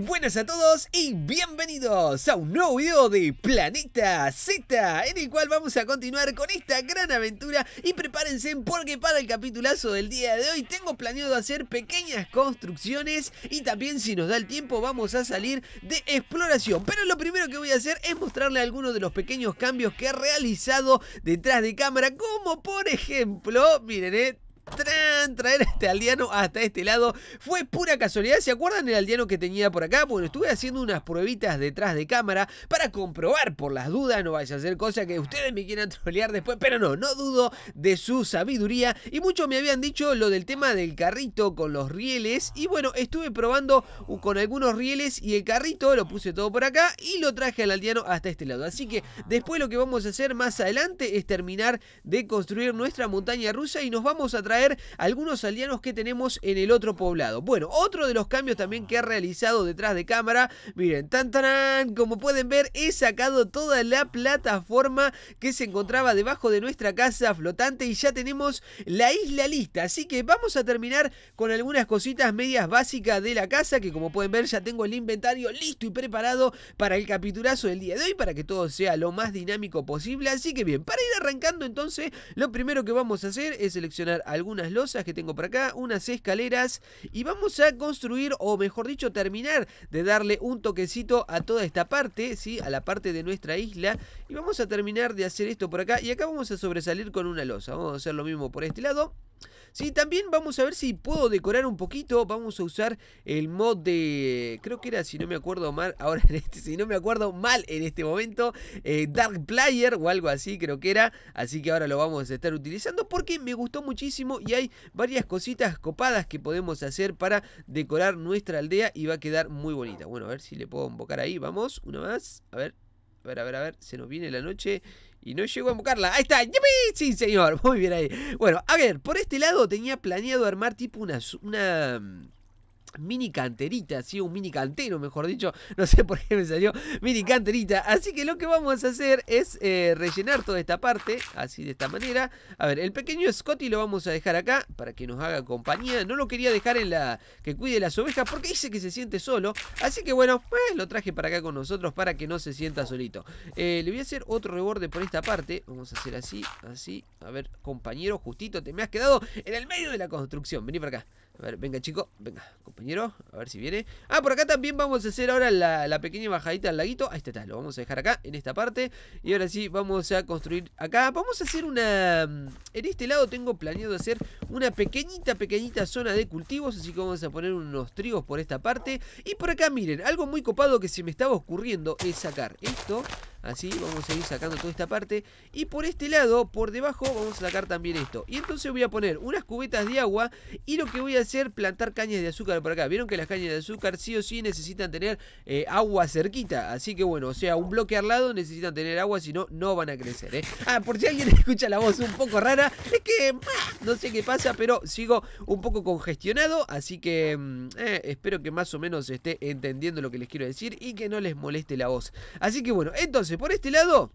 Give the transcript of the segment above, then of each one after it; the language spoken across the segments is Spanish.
buenas a todos y bienvenidos a un nuevo video de Planeta Z En el cual vamos a continuar con esta gran aventura Y prepárense porque para el capitulazo del día de hoy Tengo planeado hacer pequeñas construcciones Y también si nos da el tiempo vamos a salir de exploración Pero lo primero que voy a hacer es mostrarle algunos de los pequeños cambios que he realizado detrás de cámara Como por ejemplo, miren eh Traer a este aldeano hasta este lado fue pura casualidad. ¿Se acuerdan el aldeano que tenía por acá? Bueno, estuve haciendo unas pruebitas detrás de cámara para comprobar por las dudas. No vaya a hacer cosas que ustedes me quieran trolear después, pero no, no dudo de su sabiduría. Y muchos me habían dicho lo del tema del carrito con los rieles. Y bueno, estuve probando con algunos rieles y el carrito lo puse todo por acá y lo traje al aldeano hasta este lado. Así que después lo que vamos a hacer más adelante es terminar de construir nuestra montaña rusa y nos vamos a traer algunos aldeanos que tenemos en el otro poblado. Bueno, otro de los cambios también que ha realizado detrás de cámara, miren, tan tan, como pueden ver, he sacado toda la plataforma que se encontraba debajo de nuestra casa flotante y ya tenemos la isla lista. Así que vamos a terminar con algunas cositas medias básicas de la casa, que como pueden ver ya tengo el inventario listo y preparado para el capiturazo del día de hoy, para que todo sea lo más dinámico posible. Así que bien, para ir arrancando entonces, lo primero que vamos a hacer es seleccionar algún unas losas que tengo por acá, unas escaleras y vamos a construir o mejor dicho terminar de darle un toquecito a toda esta parte, ¿sí? A la parte de nuestra isla y vamos a terminar de hacer esto por acá y acá vamos a sobresalir con una losa, vamos a hacer lo mismo por este lado. Sí, también vamos a ver si puedo decorar un poquito. Vamos a usar el mod de... Creo que era, si no me acuerdo mal, ahora en este, si no me acuerdo mal en este momento, eh, Dark Player o algo así creo que era. Así que ahora lo vamos a estar utilizando porque me gustó muchísimo y hay varias cositas copadas que podemos hacer para decorar nuestra aldea y va a quedar muy bonita. Bueno, a ver si le puedo invocar ahí, vamos, una más, a ver, a ver, a ver, a ver, se nos viene la noche y no llego a invocarla. Ahí está. Sí, señor. Muy bien ahí. Bueno, a ver, por este lado tenía planeado armar tipo una mm, mini canterita, sí, un mini cantero, mejor dicho, no sé por qué me salió mini canterita, así que lo que vamos a hacer es eh, rellenar toda esta parte, así de esta manera, a ver, el pequeño Scotty lo vamos a dejar acá, para que nos haga compañía, no lo quería dejar en la, que cuide las ovejas, porque dice que se siente solo, así que bueno, pues lo traje para acá con nosotros, para que no se sienta solito, eh, le voy a hacer otro reborde por esta parte, vamos a hacer así, así, a ver, compañero, justito, te me has quedado en el medio de la construcción, vení para acá, a ver, venga chico, venga, compañero, a ver si viene Ah, por acá también vamos a hacer ahora la, pequeña bajadita al laguito Ahí está, lo vamos a dejar acá, en esta parte Y ahora sí, vamos a construir acá Vamos a hacer una... Mm, en este lado tengo planeado hacer una pequeñita, pequeñita zona de cultivos Así que vamos a poner unos trigos por esta parte Y por acá, miren, algo muy copado que se me estaba ocurriendo es sacar esto Así, vamos a ir sacando toda esta parte Y por este lado, por debajo, vamos a sacar también esto Y entonces voy a poner unas cubetas de agua Y lo que voy a hacer Plantar cañas de azúcar por acá. Vieron que las cañas de azúcar sí o sí necesitan tener eh, agua cerquita. Así que bueno, o sea, un bloque al lado necesitan tener agua, si no, no van a crecer. ¿eh? Ah, por si alguien escucha la voz un poco rara, es que ah, no sé qué pasa, pero sigo un poco congestionado. Así que mm, eh, espero que más o menos esté entendiendo lo que les quiero decir y que no les moleste la voz. Así que bueno, entonces, por este lado...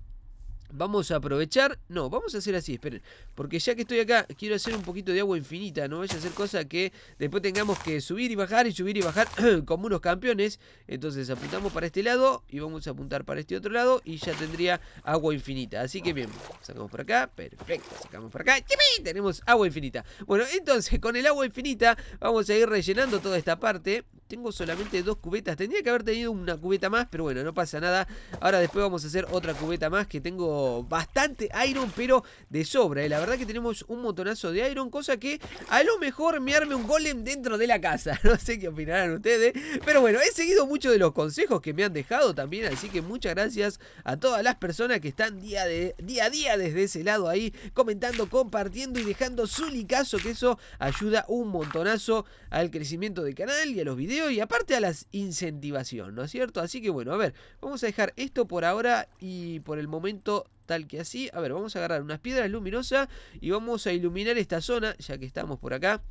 Vamos a aprovechar. No, vamos a hacer así, esperen. Porque ya que estoy acá, quiero hacer un poquito de agua infinita. No vaya a ser cosa que después tengamos que subir y bajar y subir y bajar como unos campeones. Entonces apuntamos para este lado y vamos a apuntar para este otro lado. Y ya tendría agua infinita. Así que bien, sacamos por acá. Perfecto, sacamos por acá. Tenemos agua infinita. Bueno, entonces con el agua infinita vamos a ir rellenando toda esta parte. Tengo solamente dos cubetas. Tendría que haber tenido una cubeta más, pero bueno, no pasa nada. Ahora después vamos a hacer otra cubeta más que tengo bastante iron, pero de sobra. Eh. La verdad que tenemos un montonazo de iron, cosa que a lo mejor me arme un golem dentro de la casa. No sé qué opinarán ustedes, pero bueno, he seguido muchos de los consejos que me han dejado también, así que muchas gracias a todas las personas que están día, de, día a día desde ese lado ahí, comentando, compartiendo y dejando su licazo, que eso ayuda un montonazo al crecimiento del canal y a los videos y aparte a las incentivación, ¿no es cierto? Así que bueno, a ver, vamos a dejar esto por ahora y por el momento tal que así. A ver, vamos a agarrar unas piedras luminosas y vamos a iluminar esta zona, ya que estamos por acá.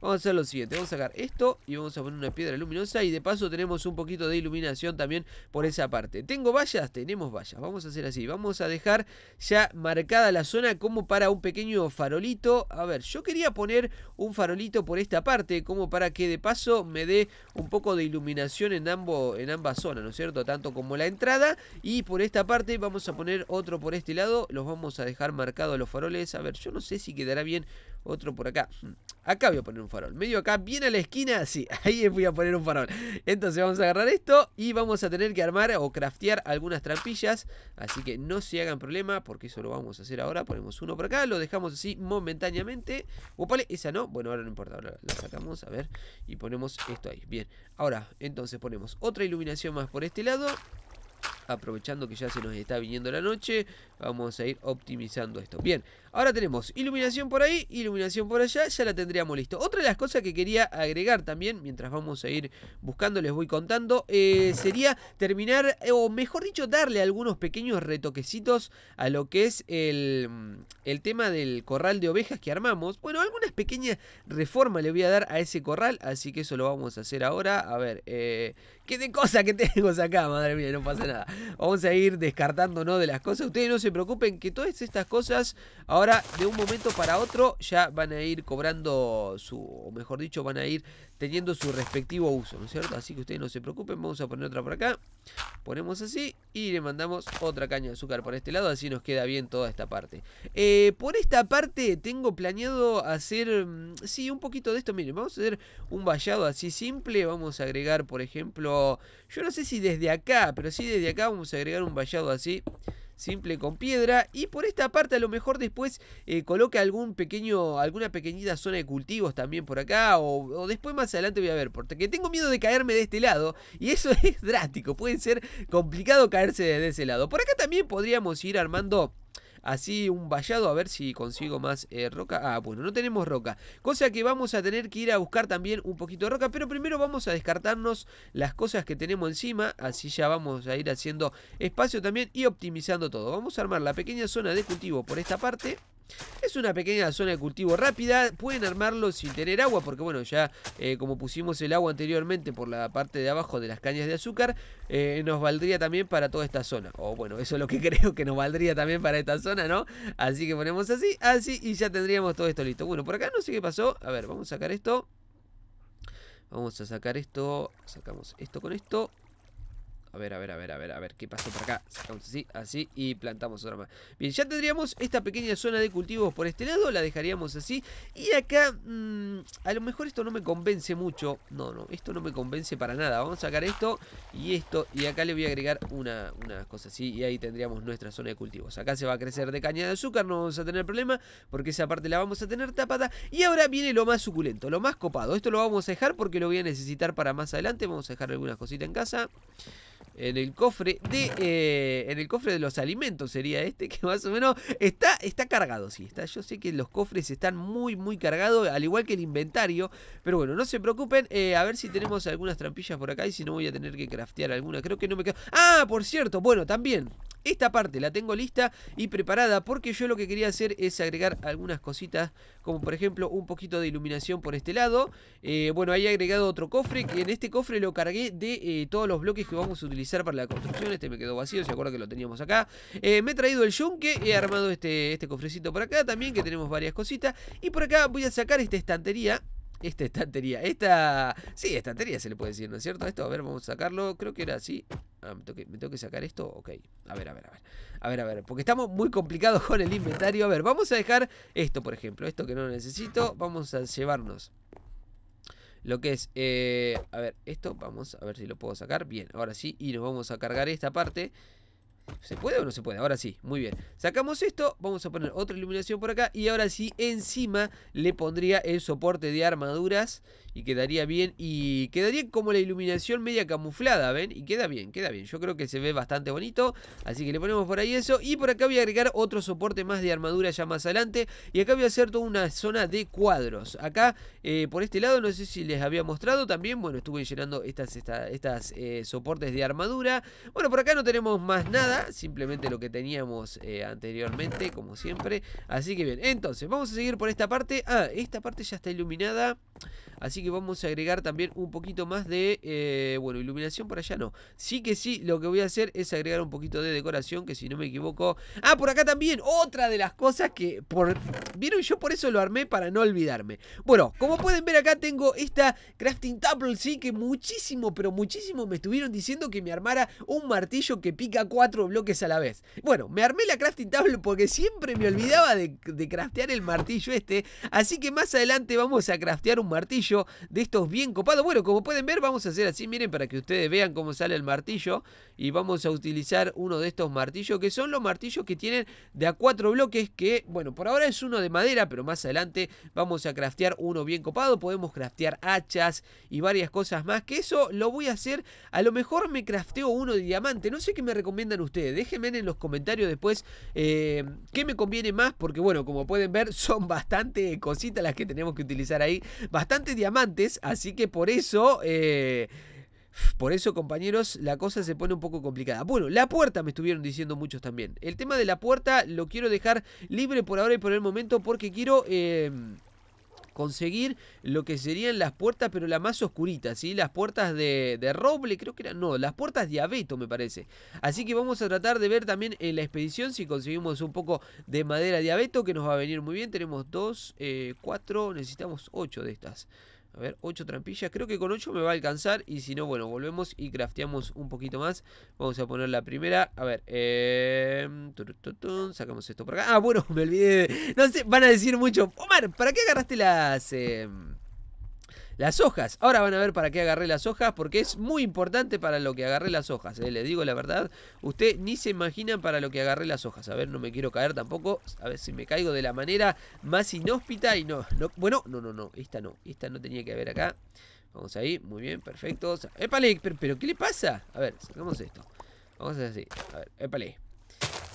Vamos a hacer lo siguiente, vamos a sacar esto y vamos a poner una piedra luminosa y de paso tenemos un poquito de iluminación también por esa parte. ¿Tengo vallas? Tenemos vallas. Vamos a hacer así, vamos a dejar ya marcada la zona como para un pequeño farolito. A ver, yo quería poner un farolito por esta parte como para que de paso me dé un poco de iluminación en, ambos, en ambas zonas, ¿no es cierto? Tanto como la entrada y por esta parte vamos a poner otro por esta este lado, los vamos a dejar marcados los faroles. A ver, yo no sé si quedará bien otro por acá. Mm, acá voy a poner un farol. Medio acá, bien a la esquina. Sí, ahí voy a poner un farol. Entonces vamos a agarrar esto y vamos a tener que armar o craftear algunas trampillas. Así que no se hagan problema porque eso lo vamos a hacer ahora. Ponemos uno por acá, lo dejamos así momentáneamente. Opale, esa no. Bueno, ahora no importa. Ahora la sacamos, a ver. Y ponemos esto ahí. Bien. Ahora, entonces ponemos otra iluminación más por este lado aprovechando que ya se nos está viniendo la noche, vamos a ir optimizando esto. Bien, ahora tenemos iluminación por ahí, iluminación por allá, ya la tendríamos listo. Otra de las cosas que quería agregar también, mientras vamos a ir buscando, les voy contando, eh, sería terminar, o mejor dicho, darle algunos pequeños retoquecitos a lo que es el, tema del corral de ovejas que armamos. Bueno, algunas pequeñas reformas le voy a dar a ese corral, así que eso lo vamos a hacer ahora. A ver, eh, qué de cosa que tengo acá, madre mía, no pasa nada vamos a ir no de las cosas. Ustedes no se preocupen que todas estas cosas ahora de un momento para otro ya van a ir cobrando su, o mejor dicho, van a ir teniendo su respectivo uso, ¿no es cierto? Así que ustedes no se preocupen, vamos a poner otra por acá. Ponemos así y le mandamos otra caña de azúcar por este lado, así nos queda bien toda esta parte. Eh, por esta parte tengo planeado hacer, mm, sí, un poquito de esto, miren, vamos a hacer un vallado así simple, vamos a agregar, por ejemplo, yo no sé si desde acá, pero sí desde acá vamos a agregar un vallado así, simple con piedra. Y por esta parte a lo mejor después eh, coloque coloca algún pequeño, alguna pequeñita zona de cultivos también por acá. O, o, después más adelante voy a ver. Porque tengo miedo de caerme de este lado. Y eso es drástico. Puede ser complicado caerse de ese lado. Por acá también podríamos ir armando así un vallado, a ver si consigo más eh, roca. Ah, bueno, no tenemos roca, cosa que vamos a tener que ir a buscar también un poquito de roca, pero primero vamos a descartarnos las cosas que tenemos encima, así ya vamos a ir haciendo espacio también y optimizando todo. Vamos a armar la pequeña zona de cultivo por esta parte. Es una pequeña zona de cultivo rápida, pueden armarlo sin tener agua, porque bueno, ya eh, como pusimos el agua anteriormente por la parte de abajo de las cañas de azúcar, eh, nos valdría también para toda esta zona. O bueno, eso es lo que creo que nos valdría también para esta zona, ¿no? Así que ponemos así, así y ya tendríamos todo esto listo. Bueno, por acá no sé qué pasó. A ver, vamos a sacar esto. Vamos a sacar esto, sacamos esto con esto a ver, a ver, a ver, a ver, a ver, ¿qué pasó por acá? Sacamos así, así y plantamos otra más. Bien, ya tendríamos esta pequeña zona de cultivos por este lado, la dejaríamos así. Y acá, mm, a lo mejor esto no me convence mucho. No, no, esto no me convence para nada. Vamos a sacar esto y esto. Y acá le voy a agregar una, una cosa así y ahí tendríamos nuestra zona de cultivos. Acá se va a crecer de caña de azúcar, no vamos a tener problema porque esa parte la vamos a tener tapada. Y ahora viene lo más suculento, lo más copado. Esto lo vamos a dejar porque lo voy a necesitar para más adelante. Vamos a dejar algunas cositas en casa en el cofre de eh, en el cofre de los alimentos sería este que más o menos está está cargado sí está yo sé que los cofres están muy muy cargados al igual que el inventario pero bueno no se preocupen eh, a ver si tenemos algunas trampillas por acá y si no voy a tener que craftear alguna creo que no me quedo. ah por cierto bueno también esta parte la tengo lista y preparada porque yo lo que quería hacer es agregar algunas cositas como por ejemplo un poquito de iluminación por este lado eh, bueno ahí he agregado otro cofre en este cofre lo cargué de todos los bloques que vamos a utilizar para la construcción. Este me quedó vacío, se acuerda que lo teníamos acá. Eh, me he traído el yunque, he armado este, este cofrecito por acá también, que tenemos varias cositas. Y por acá voy a sacar esta estantería. Esta estantería, esta... Sí, estantería se le puede decir, ¿no es cierto? Esto, a ver, vamos a sacarlo, creo que era así ah, ¿me, tengo que, ¿me, tengo que, sacar esto? Ok, a ver, a ver, a ver A ver, a ver, porque estamos muy complicados con el inventario A ver, vamos a dejar esto, por ejemplo Esto que no necesito, vamos a llevarnos lo que es, eh, a ver, esto, vamos a ver si lo puedo sacar, bien, ahora sí, y nos vamos a cargar esta parte, ¿Se puede o no se puede? Ahora sí, muy bien. Sacamos esto, vamos a poner otra iluminación por acá y ahora sí, encima le pondría el soporte de armaduras y quedaría bien. Y quedaría como la iluminación media camuflada, ¿ven? Y queda bien, queda bien. Yo creo que se ve bastante bonito. Así que le ponemos por ahí eso. Y por acá voy a agregar otro soporte más de armadura ya más adelante. Y acá voy a hacer toda una zona de cuadros. Acá, eh, por este lado, no sé si les había mostrado también. Bueno, estuve llenando estas, estas eh, soportes de armadura. Bueno, por acá no tenemos más nada. Simplemente lo que teníamos eh, anteriormente, como siempre. Así que bien, entonces, vamos a seguir por esta parte. Ah, esta parte ya está iluminada. Así que vamos a agregar también un poquito más de, eh, bueno, iluminación por allá no. Sí que sí, lo que voy a hacer es agregar un poquito de decoración, que si no me equivoco... Ah, por acá también, otra de las cosas que por... Vieron, yo por eso lo armé para no olvidarme. Bueno, como pueden ver acá tengo esta crafting table, sí, que muchísimo, pero muchísimo me estuvieron diciendo que me armara un martillo que pica cuatro bloques a la vez. Bueno, me armé la crafting table porque siempre me olvidaba de, de craftear el martillo este, así que más adelante vamos a craftear un martillo de estos bien copados. Bueno, como pueden ver, vamos a hacer así, miren, para que ustedes vean cómo sale el martillo. Y vamos a utilizar uno de estos martillos, que son los martillos que tienen de a cuatro bloques, que, bueno, por ahora es uno de madera, pero más adelante vamos a craftear uno bien copado. Podemos craftear hachas y varias cosas más, que eso lo voy a hacer. A lo mejor me crafteo uno de diamante, no sé qué me recomiendan ustedes. Déjenme en los comentarios después eh, qué me conviene más, porque bueno, como pueden ver, son bastante cositas las que tenemos que utilizar ahí. Bastante diamante así que por eso... Eh, por eso, compañeros, la cosa se pone un poco complicada. Bueno, la puerta me estuvieron diciendo muchos también. El tema de la puerta lo quiero dejar libre por ahora y por el momento porque quiero... Em, conseguir lo que serían las puertas, pero las más oscuritas, ¿sí? Las puertas de, roble, creo que eran, no, las puertas de abeto, me parece. Así que vamos a tratar de ver también en eh, la expedición si conseguimos un poco de madera de abeto, que nos va a venir muy bien. Tenemos dos, eh, cuatro, necesitamos ocho de estas. A ver, 8 trampillas. Creo que con 8 me va a alcanzar. Y si no, bueno, volvemos y crafteamos un poquito más. Vamos a poner la primera. A ver. Eh... Sacamos esto por acá. Ah, bueno, me olvidé. No sé, van a decir mucho. Omar, ¿para qué agarraste las... Eh las hojas. Ahora van a ver para qué agarré las hojas, porque es muy importante para lo que agarré las hojas. Eh. le digo la verdad, usted ni se imagina para lo que agarré las hojas. A ver, no me quiero caer tampoco. A ver si me caigo de la manera más inhóspita y no. no bueno, no, no, no. Esta no. Esta no tenía que haber acá. Vamos ahí. Muy bien, perfecto. O Pero, ¿qué le pasa? A ver, sacamos esto. Vamos a hacer así. A ver, epale.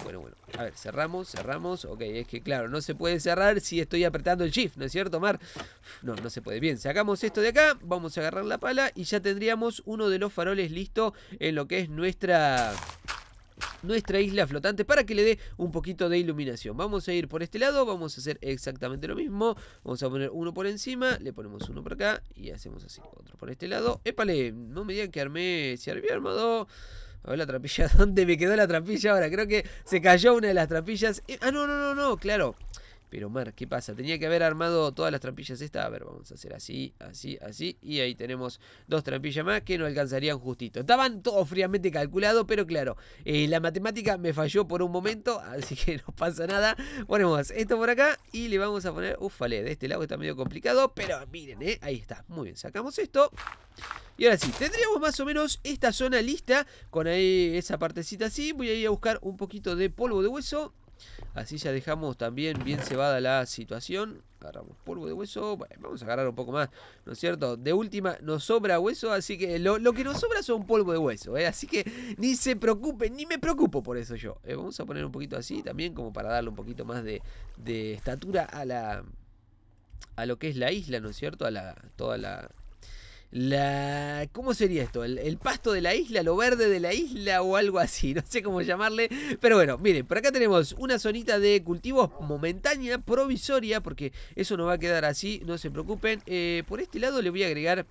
Bueno, bueno. A ver, cerramos, cerramos. Ok, es que claro, no se puede cerrar si estoy apretando el shift, ¿no es cierto, Mar? No, no se puede. Bien, sacamos esto de acá, vamos a agarrar la pala y ya tendríamos uno de los faroles listo en lo que es nuestra nuestra isla flotante para que le dé un poquito de iluminación. Vamos a ir por este lado, vamos a hacer exactamente lo mismo. Vamos a poner uno por encima, le ponemos uno por acá y hacemos así. Otro por este lado. Épale, no me digan que armé, se había armado... A ver la trapilla, ¿dónde me quedó la trapilla ahora? Creo que se cayó una de las trapillas. Eh, ah, no, no, no, no, claro. Pero Mar, ¿qué pasa? Tenía que haber armado todas las trampillas esta. A ver, vamos a hacer así, así, así. Y ahí tenemos dos trampillas más que no alcanzarían justito. Estaban todos fríamente calculado, pero claro, eh, la matemática me falló por un momento, así que no pasa nada. Ponemos esto por acá y le vamos a poner... Ufale, de este lado está medio complicado, pero miren, eh, ahí está. Muy bien, sacamos esto. Y ahora sí, tendríamos más o menos esta zona lista con ahí esa partecita así. Voy a ir a buscar un poquito de polvo de hueso. Así ya dejamos también bien cebada la situación. Agarramos polvo de hueso. vamos a agarrar un poco más, ¿no es cierto? De última, nos sobra hueso, así que lo, que nos sobra son polvo de hueso, ¿eh? Así que ni se preocupen, ni me preocupo por eso yo. ¿eh? vamos a poner un poquito así también, como para darle un poquito más de, de estatura a la... A lo que es la isla, ¿no es cierto? A la, toda la, la... ¿Cómo sería esto? El, pasto de la isla, lo verde de la isla o algo así, no sé cómo llamarle. Pero bueno, miren, por acá tenemos una zonita de cultivos momentánea, provisoria, porque eso no va a quedar así, no se preocupen. Eh, por este lado le voy a agregar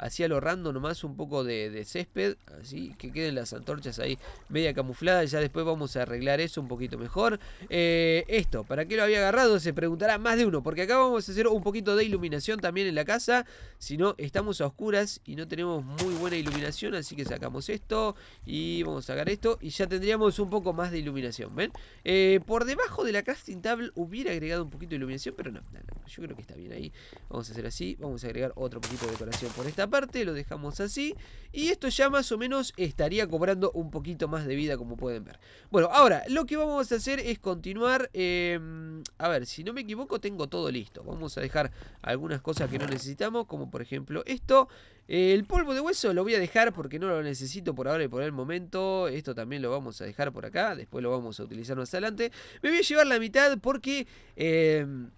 hacía lo nomás un poco de, césped, así que queden las antorchas ahí media camufladas, ya después vamos a arreglar eso un poquito mejor. Eh, esto, ¿para qué lo había agarrado? Se preguntará más de uno, porque acá vamos a hacer un poquito de iluminación también en la casa, si no estamos a oscuras y no tenemos muy buena iluminación, así que sacamos esto y vamos a sacar esto y ya tendríamos un poco más de iluminación, ¿ven? Eh, por debajo de la casting table hubiera agregado un poquito de iluminación, pero no, no, yo creo que está bien ahí. Vamos a hacer así, vamos a agregar otro poquito de decoración por esta parte, lo dejamos así. Y esto ya más o menos estaría cobrando un poquito más de vida como pueden ver. Bueno, ahora lo que vamos a hacer es continuar. Em, a ver, si no me equivoco tengo todo listo. Vamos a dejar algunas cosas que no necesitamos, como por ejemplo esto. el polvo de hueso lo voy a dejar porque no lo necesito por ahora y por el momento. Esto también lo vamos a dejar por acá, después lo vamos a utilizar más adelante. Me voy a llevar la mitad porque... Em,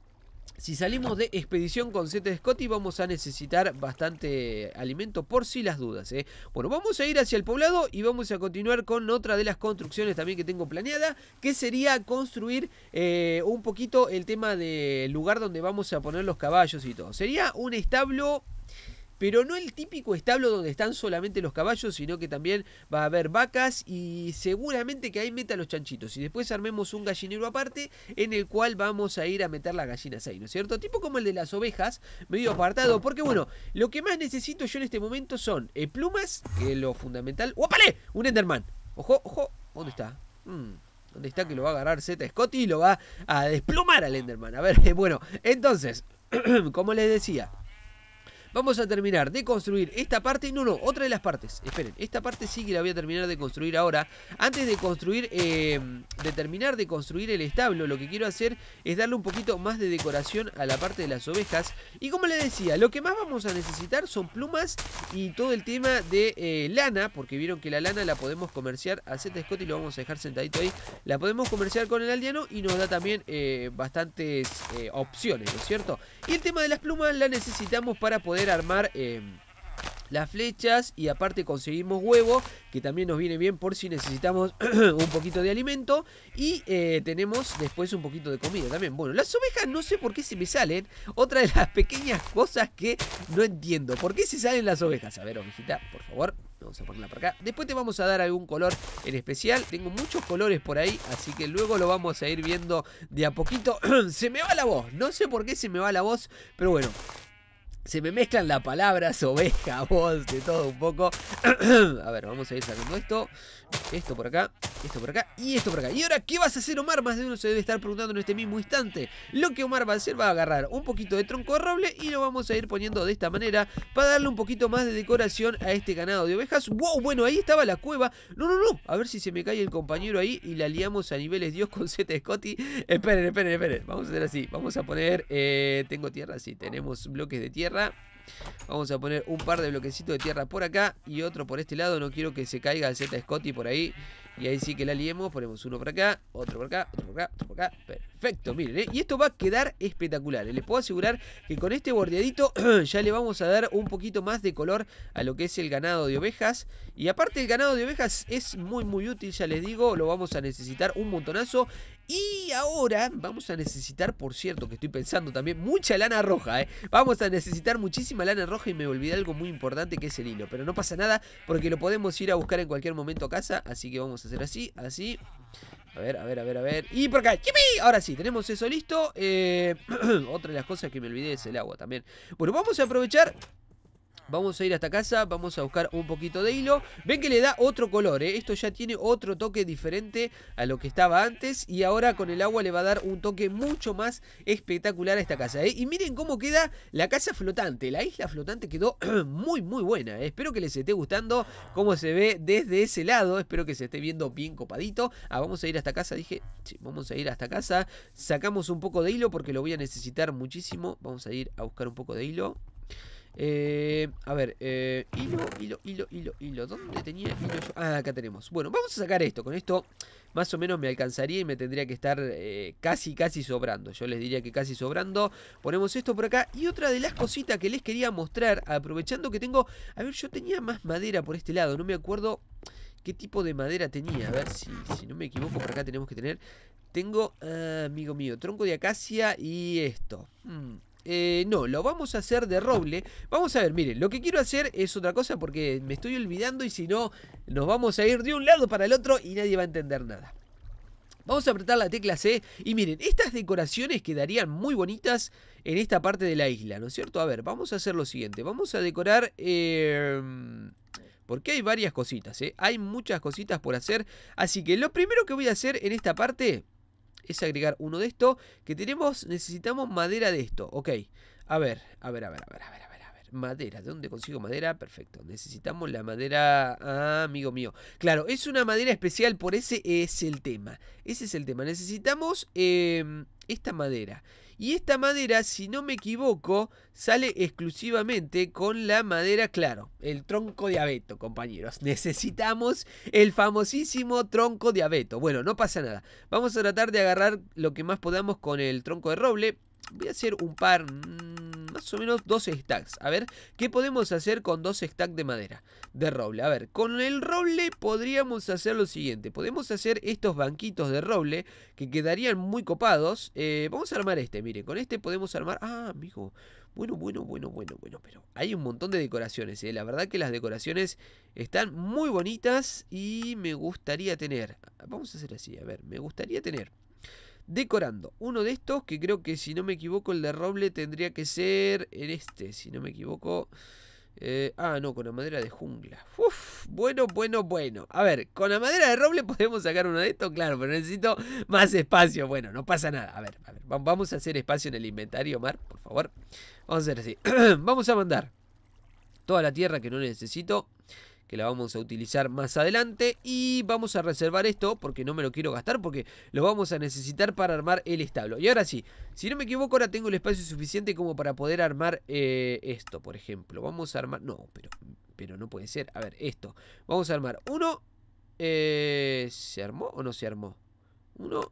si salimos de expedición con Sete de Scotty vamos a necesitar bastante alimento por si las dudas. ¿eh? Bueno, vamos a ir hacia el poblado y vamos a continuar con otra de las construcciones también que tengo planeada, que sería construir eh, un poquito el tema del lugar donde vamos a poner los caballos y todo. Sería un establo pero no el típico establo donde están solamente los caballos, sino que también va a haber vacas y seguramente que ahí meta los chanchitos. Y después armemos un gallinero aparte en el cual vamos a ir a meter las gallinas ahí, ¿no es cierto? Tipo como el de las ovejas, medio apartado, porque bueno, lo que más necesito yo en este momento son eh, plumas, que es lo fundamental. ¡Opale! Un Enderman. Ojo, ojo, ¿dónde está? Mm, ¿Dónde está que lo va a agarrar Z Scotty y lo va a desplumar al Enderman? A ver, bueno, entonces, como les decía, Vamos a terminar de construir esta parte. No, no, otra de las partes. Esperen, esta parte sí que la voy a terminar de construir ahora. Antes de construir, eh, de terminar de construir el establo, lo que quiero hacer es darle un poquito más de decoración a la parte de las ovejas. Y como les decía, lo que más vamos a necesitar son plumas y todo el tema de eh, lana, porque vieron que la lana la podemos comerciar a Z Scott y lo vamos a dejar sentadito ahí. La podemos comerciar con el aldeano y nos da también eh, bastantes opciones, ¿no es cierto? Y el tema de las plumas la necesitamos para poder armar... Em, las flechas y aparte conseguimos huevo que también nos viene bien por si necesitamos un poquito de alimento y eh, tenemos después un poquito de comida también. Bueno, las ovejas no sé por qué se me salen, otra de las pequeñas cosas que no entiendo. ¿Por qué se salen las ovejas? A ver, ovejita, por favor. Vamos a ponerla por acá. Después te vamos a dar algún color en especial. Tengo muchos colores por ahí, así que luego lo vamos a ir viendo de a poquito. se me va la voz. No sé por qué se me va la voz, pero bueno se me mezclan las palabras, oveja, voz, de todo un poco. a ver, vamos a ir sacando esto. Esto por acá, esto por acá y esto por acá. ¿Y ahora qué vas a hacer, Omar? Más de uno se debe estar preguntando en este mismo instante. Lo que Omar va a hacer va a agarrar un poquito de tronco roble y lo vamos a ir poniendo de esta manera para darle un poquito más de decoración a este ganado de ovejas. ¡Wow! Bueno, ahí estaba la cueva. No, no, no. A ver si se me cae el compañero ahí y la liamos a niveles Dios con Z Scotty. Esperen, esperen, esperen. Vamos a hacer así. Vamos a poner... Eh, tengo tierra, sí. Tenemos bloques de tierra. Vamos a poner un par de bloquecitos de tierra por acá y otro por este lado. No quiero que se caiga el Z Scotty por ahí. Y ahí sí que la liemos. Ponemos uno por acá, otro por acá, otro por acá, otro por acá. Perfecto, miren. ¿eh? Y esto va a quedar espectacular. ¿eh? Les puedo asegurar que con este bordeadito ya le vamos a dar un poquito más de color a lo que es el ganado de ovejas. Y aparte el ganado de ovejas es muy muy útil, ya les digo. Lo vamos a necesitar un montonazo. Y ahora vamos a necesitar, por cierto, que estoy pensando también, mucha lana roja, ¿eh? Vamos a necesitar muchísima lana roja y me olvidé algo muy importante que es el hilo. Pero no pasa nada porque lo podemos ir a buscar en cualquier momento a casa. Así que vamos a hacer así, así. A ver, a ver, a ver, a ver. Y por acá. ¡Yipi! Ahora sí, tenemos eso listo. Eh, otra de las cosas que me olvidé es el agua también. Bueno, vamos a aprovechar Vamos a ir hasta casa, vamos a buscar un poquito de hilo. Ven que le da otro color, ¿eh? esto ya tiene otro toque diferente a lo que estaba antes y ahora con el agua le va a dar un toque mucho más espectacular a esta casa. ¿eh? Y miren cómo queda la casa flotante, la isla flotante quedó muy muy buena. ¿eh? Espero que les esté gustando cómo se ve desde ese lado, espero que se esté viendo bien copadito. Ah, vamos a ir hasta casa, dije, sí, vamos a ir hasta casa. Sacamos un poco de hilo porque lo voy a necesitar muchísimo. Vamos a ir a buscar un poco de hilo. Eh, a ver, eh, hilo, hilo, hilo, hilo, hilo. ¿Dónde tenía hilo yo? Ah, acá tenemos. Bueno, vamos a sacar esto. Con esto más o menos me alcanzaría y me tendría que estar eh, casi, casi sobrando. Yo les diría que casi sobrando. Ponemos esto por acá. Y otra de las cositas que les quería mostrar, aprovechando que tengo... A ver, yo tenía más madera por este lado. No me acuerdo qué tipo de madera tenía. A ver si, no me equivoco, por acá tenemos que tener... Tengo, ah, amigo mío, tronco de acacia y esto. Hmm. Eh, no, lo vamos a hacer de roble. Vamos a ver, miren, lo que quiero hacer es otra cosa porque me estoy olvidando y si no, nos vamos a ir de un lado para el otro y nadie va a entender nada. Vamos a apretar la tecla C y miren, estas decoraciones quedarían muy bonitas en esta parte de la isla, ¿no es cierto? A ver, vamos a hacer lo siguiente, vamos a decorar... Em, porque hay varias cositas, ¿eh? Hay muchas cositas por hacer, así que lo primero que voy a hacer en esta parte es agregar uno de esto. Que tenemos, necesitamos madera de esto. Ok, a ver, a ver, a ver, a ver, a ver, a ver. A ver. Madera, ¿de dónde consigo madera? Perfecto, necesitamos la madera... Ah, amigo mío. Claro, es una madera especial, por ese es el tema. Ese es el tema, necesitamos em, esta madera. Y esta madera, si no me equivoco, sale exclusivamente con la madera, claro, el tronco de abeto, compañeros. Necesitamos el famosísimo tronco de abeto. Bueno, no pasa nada. Vamos a tratar de agarrar lo que más podamos con el tronco de roble. Voy a hacer un par... Mm, más o menos dos stacks. A ver, ¿qué podemos hacer con dos stacks de madera? De roble. A ver, con el roble podríamos hacer lo siguiente. Podemos hacer estos banquitos de roble que quedarían muy copados. Eh, vamos a armar este, mire Con este podemos armar... Ah, amigo. Bueno, bueno, bueno, bueno, bueno, pero hay un montón de decoraciones, eh. la verdad que las decoraciones están muy bonitas y me gustaría tener, vamos a hacer así, a ver, me gustaría tener decorando. Uno de estos, que creo que si no me equivoco, el de roble tendría que ser en este, si no me equivoco. Eh, ah, no, con la madera de jungla. bueno, bueno, bueno. A ver, con la madera de roble podemos sacar uno de estos, claro, pero necesito más espacio. Bueno, no pasa nada. A ver, a ver, vamos a hacer espacio en el inventario, Mar, por favor. Vamos a hacer así. vamos a mandar toda la tierra que no necesito que la vamos a utilizar más adelante. Y vamos a reservar esto porque no me lo quiero gastar, porque lo vamos a necesitar para armar el establo. Y ahora sí, si no me equivoco, ahora tengo el espacio suficiente como para poder armar eh, esto, por ejemplo. Vamos a armar... No, pero, pero no puede ser. A ver, esto. Vamos a armar uno... Eh, ¿Se armó o no se armó? Uno...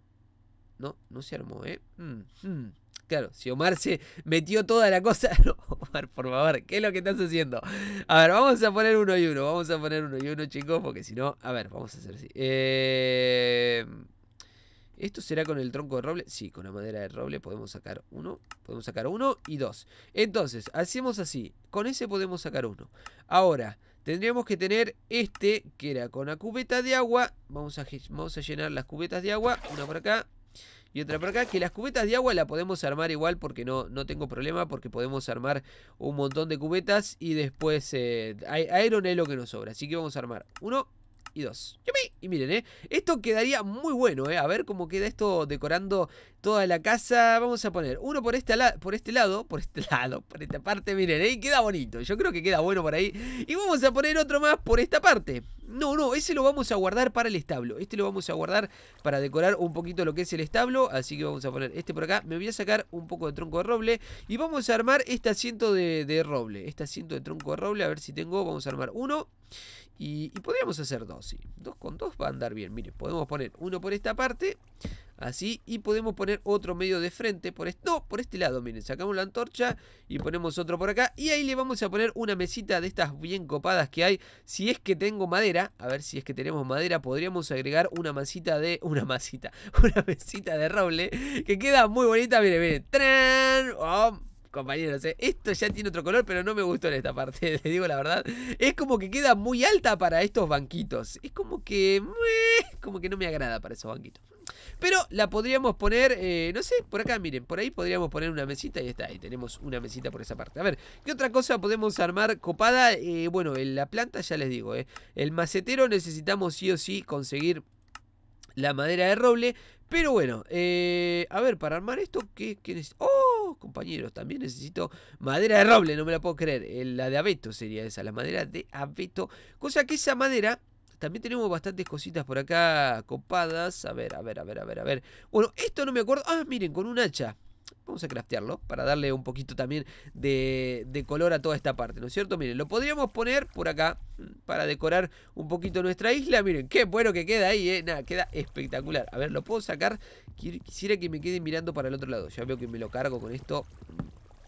No, no se armó, ¿eh? Mm, mm. Claro, si Omar se metió toda la cosa. Omar, por favor, ¿qué es lo que estás haciendo? A ver, vamos a poner uno y uno. Vamos a poner uno y uno, chicos, porque si no. A ver, vamos a hacer así. Eh, ¿Esto será con el tronco de roble? Sí, con la madera de roble podemos sacar uno. Podemos sacar uno y dos. Entonces, hacemos así. Con ese podemos sacar uno. Ahora, tendríamos que tener este, que era con la cubeta de agua. Vamos a, vamos a llenar las cubetas de agua. Una por acá, y otra por acá. Que las cubetas de agua la podemos armar igual porque no, no tengo problema. Porque podemos armar un montón de cubetas. Y después eh, es lo que nos sobra. Así que vamos a armar uno y dos. Y miren, eh, esto quedaría muy bueno. Eh. A ver cómo queda esto decorando toda la casa. Vamos a poner uno por este, por este lado. Por este lado, por esta parte. Miren, ahí eh, queda bonito. Yo creo que queda bueno por ahí. Y vamos a poner otro más por esta parte. No, no, ese lo vamos a guardar para el establo. Este lo vamos a guardar para decorar un poquito lo que es el establo. Así que vamos a poner este por acá. Me voy a sacar un poco de tronco de roble. Y vamos a armar este asiento de, roble. Este asiento de tronco de roble. A ver si tengo. Vamos a armar uno. Y, podríamos hacer dos, sí. Dos con dos va a andar bien. Miren, podemos poner uno por esta parte. Así, y podemos poner otro medio de frente por esto, no, por este lado, miren, sacamos la antorcha y ponemos otro por acá y ahí le vamos a poner una mesita de estas bien copadas que hay, si es que tengo madera, a ver si es que tenemos madera, podríamos agregar una masita de, una masita, una mesita de roble que queda muy bonita, miren, miren, tran, oh, compañeros, eh, esto ya tiene otro color, pero no me gustó en esta parte, les digo la verdad. Es como que queda muy alta para estos banquitos. Es como que como que no me agrada para esos banquitos. Pero la podríamos poner, eh, no sé, por acá, miren, por ahí podríamos poner una mesita y está, ahí tenemos una mesita por esa parte. A ver, ¿qué otra cosa podemos armar copada? Eh, bueno, en la planta ya les digo, eh, el macetero necesitamos sí o sí conseguir la madera de roble. Pero bueno, a ver, para armar esto, qué necesito? ¡Oh, compañeros! También necesito madera de roble, no me la puedo creer. La de abeto sería esa, la madera de abeto. Cosa que esa madera también tenemos bastantes cositas por acá copadas. A ver, a ver, a ver, a ver, a ver. Bueno, esto no me acuerdo. Ah, miren, con un hacha. Vamos a craftearlo para darle un poquito también de, de, color a toda esta parte, ¿no es cierto? Miren, lo podríamos poner por acá mm, para decorar un poquito nuestra isla. Miren, qué bueno que queda ahí, ¿eh? Nada, queda espectacular. A ver, lo puedo sacar. Quisiera que me quede mirando para el otro lado. Ya veo que me lo cargo con esto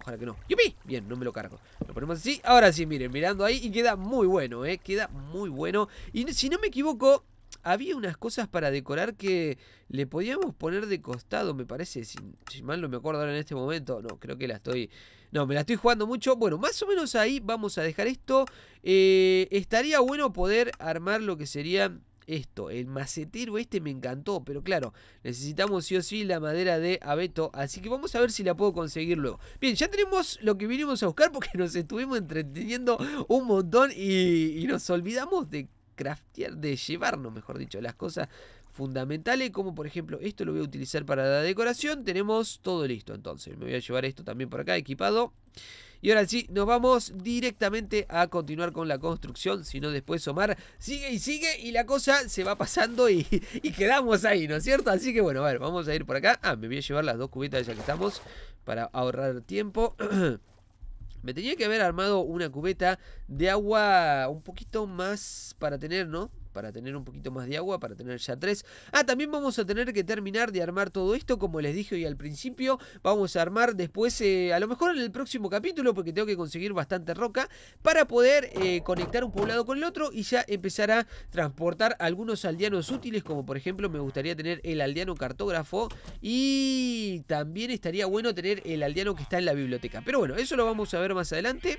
Ojalá que no. ¡Yupi! Bien, no me lo cargo. Lo ponemos así. Ahora sí, miren, mirando ahí. Y queda muy bueno, ¿eh? Queda muy bueno. Y si no me equivoco, había unas cosas para decorar que le podíamos poner de costado, me parece. Si, mal no me acuerdo ahora en este momento. No, creo que la estoy... No, me la estoy jugando mucho. Bueno, más o menos ahí vamos a dejar esto. Eh, estaría bueno poder armar lo que sería esto. El macetero este me encantó, pero claro, necesitamos sí o sí la madera de abeto, así que vamos a ver si la puedo conseguir luego. Bien, ya tenemos lo que vinimos a buscar porque nos estuvimos entreteniendo un montón y, nos olvidamos de craftear, de llevarnos, mejor dicho, las cosas fundamentales, como por ejemplo esto lo voy a utilizar para la decoración. Tenemos todo listo entonces. Me voy a llevar esto también por acá equipado. Y ahora sí, nos vamos directamente a continuar con la construcción, si no después Omar sigue y sigue y la cosa se va pasando y, quedamos ahí, ¿no es cierto? Así que bueno, a ver, vamos a ir por acá. Ah, me voy a llevar las dos cubetas ya que estamos para ahorrar tiempo. Me tenía que haber armado una cubeta de agua un poquito más para tener, ¿no? para tener un poquito más de agua, para tener ya tres. Ah, también vamos a tener que terminar de armar todo esto, como les dije hoy al principio. Vamos a armar después, eh, a lo mejor en el próximo capítulo, porque tengo que conseguir bastante roca, para poder eh, conectar un poblado con el otro y ya empezar a transportar algunos aldeanos útiles, como por ejemplo me gustaría tener el aldeano cartógrafo y también estaría bueno tener el aldeano que está en la biblioteca. Pero bueno, eso lo vamos a ver más adelante.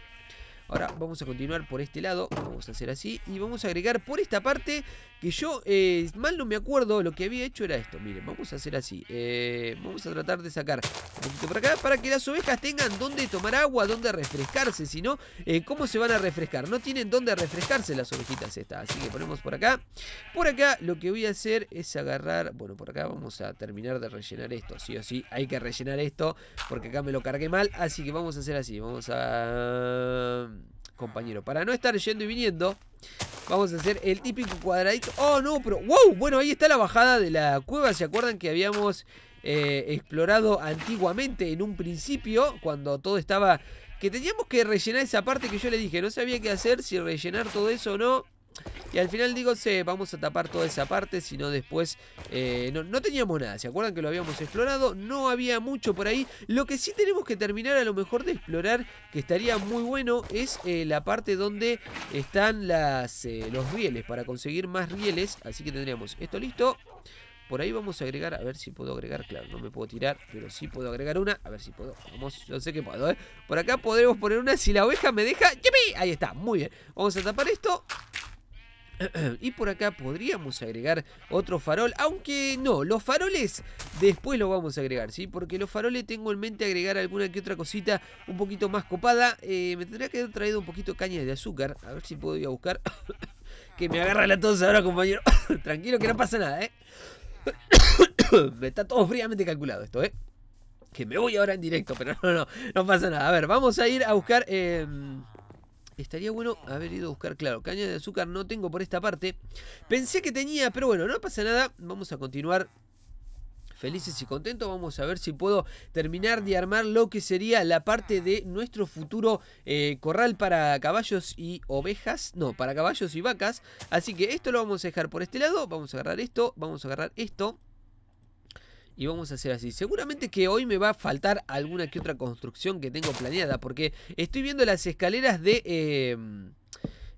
Ahora vamos a continuar por este lado, vamos a hacer así y vamos a agregar por esta parte que yo eh, mal no me acuerdo lo que había hecho era esto. Miren, vamos a hacer así, eh, vamos a tratar de sacar un poquito por acá para que las ovejas tengan donde tomar agua, donde refrescarse, si no, eh, ¿cómo se van a refrescar? No tienen dónde refrescarse las ovejitas estas, así que ponemos por acá. Por acá lo que voy a hacer es agarrar, bueno, por acá vamos a terminar de rellenar esto, sí o sí, hay que rellenar esto porque acá me lo cargué mal, así que vamos a hacer así, vamos a compañero. Para no estar yendo y viniendo, vamos a hacer el típico cuadradito. ¡Oh, no! Pero, ¡Wow! Bueno, ahí está la bajada de la cueva. ¿Se acuerdan que habíamos eh, explorado antiguamente en un principio, cuando todo estaba... Que teníamos que rellenar esa parte que yo le dije. No sabía qué hacer, si rellenar todo eso o no. Y al final digo, se vamos a tapar toda esa parte, si no después eh, no, teníamos nada. ¿Se acuerdan que lo habíamos explorado? No había mucho por ahí. Lo que sí tenemos que terminar a lo mejor de explorar, que estaría muy bueno, es eh, la parte donde están eh, los rieles, para conseguir más rieles. Así que tendríamos esto listo. Por ahí vamos a agregar, a ver si puedo agregar, claro, no me puedo tirar, pero sí puedo agregar una, a ver si puedo, vamos, yo sé que puedo, Por acá podremos poner una, si la oveja me deja, ¡yipi! Ahí está, muy bien, vamos a tapar esto, y por acá podríamos agregar otro farol, aunque no, los faroles después los vamos a agregar, ¿sí? Porque los faroles tengo en mente agregar alguna que otra cosita un poquito más copada. Eh, me tendría que haber traído un poquito caña de azúcar, a ver si puedo ir a buscar. que me agarra la tos ahora, compañero. Tranquilo que no pasa nada, ¿eh? Está todo fríamente calculado esto, ¿eh? Que me voy ahora en directo, pero no, no, no pasa nada. A ver, vamos a ir a buscar... Eh estaría bueno haber ido a buscar, claro, caña de azúcar no tengo por esta parte. Pensé que tenía, pero bueno, no pasa nada. Vamos a continuar felices y contentos. Vamos a ver si puedo terminar de armar lo que sería la parte de nuestro futuro eh, corral para caballos y ovejas. No, para caballos y vacas. Así que esto lo vamos a dejar por este lado. Vamos a agarrar esto, vamos a agarrar esto y vamos a hacer así. Seguramente que hoy me va a faltar alguna que otra construcción que tengo planeada, porque estoy viendo las escaleras de... Em,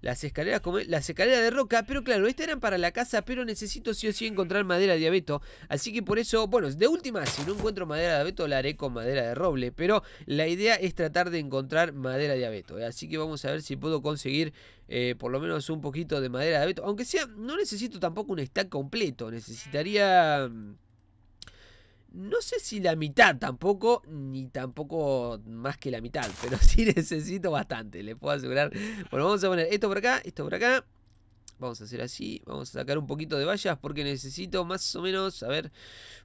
las escaleras, de roca, pero claro, estas eran para la casa, pero necesito sí o sí encontrar madera de abeto, así que por eso, bueno, de última, si no encuentro madera de abeto, la haré con madera de roble, pero la idea es tratar de encontrar madera de abeto, ¿eh? así que vamos a ver si puedo conseguir eh, por lo menos un poquito de madera de abeto, aunque sea, no necesito tampoco un stack completo, necesitaría... No sé si la mitad tampoco, ni tampoco más que la mitad, pero sí necesito bastante, les puedo asegurar. Bueno, vamos a poner esto por acá, esto por acá. Vamos a hacer así, vamos a sacar un poquito de vallas porque necesito más o menos, a ver,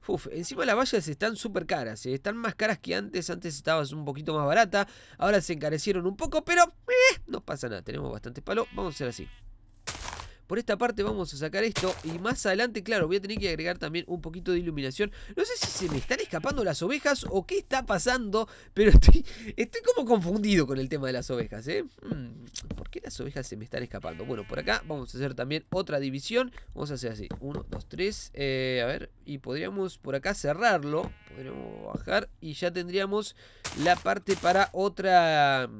uf, encima las vallas están súper caras, eh, están más caras que antes, antes estabas un poquito más barata, ahora se encarecieron un poco, pero eh, no pasa nada, tenemos bastante palo, vamos a hacer así. Por esta parte vamos a sacar esto. Y más adelante, claro, voy a tener que agregar también un poquito de iluminación. No sé si se me están escapando las ovejas o qué está pasando. Pero estoy, como confundido con el tema de las ovejas, ¿eh? Mm, ¿Por qué las ovejas se me están escapando? Bueno, por acá vamos a hacer también otra división. Vamos a hacer así. 1, 2, 3. A ver. Y podríamos por acá cerrarlo. Podríamos bajar. Y ya tendríamos la parte para otra